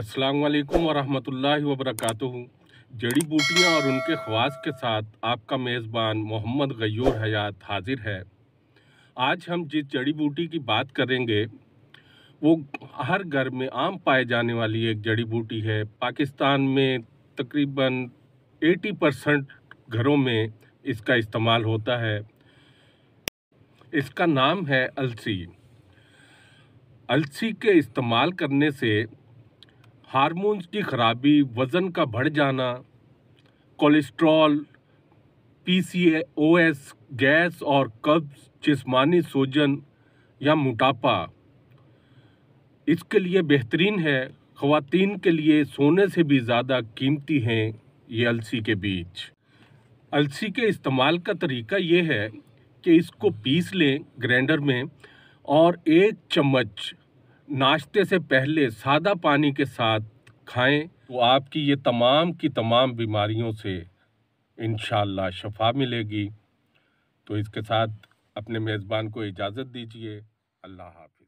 अस्सलाम वालेकुम वरक जड़ी बूटियाँ और उनके खवास के साथ आपका मेज़बान मोहम्मद गयूर हयात हाजिर है आज हम जिस जड़ी बूटी की बात करेंगे वो हर घर में आम पाए जाने वाली एक जड़ी बूटी है पाकिस्तान में तकरीबन 80 परसेंट घरों में इसका इस्तेमाल होता है इसका नाम है अलसी अलसी के इस्तेमाल करने से हारमोन्स की खराबी वज़न का बढ़ जाना कोलेस्ट्रॉल पीसीओएस गैस और कब्ज जिसमानी सोजन या मोटापा इसके लिए बेहतरीन है ख़वातीन के लिए सोने से भी ज़्यादा कीमती हैं ये अलसी के बीज अलसी के इस्तेमाल का तरीका ये है कि इसको पीस लें ग्राइंडर में और एक चम्मच नाश्ते से पहले सादा पानी के साथ खाएं तो आपकी ये तमाम की तमाम बीमारियों से इन शफा मिलेगी तो इसके साथ अपने मेज़बान को इजाज़त दीजिए अल्लाह हाफि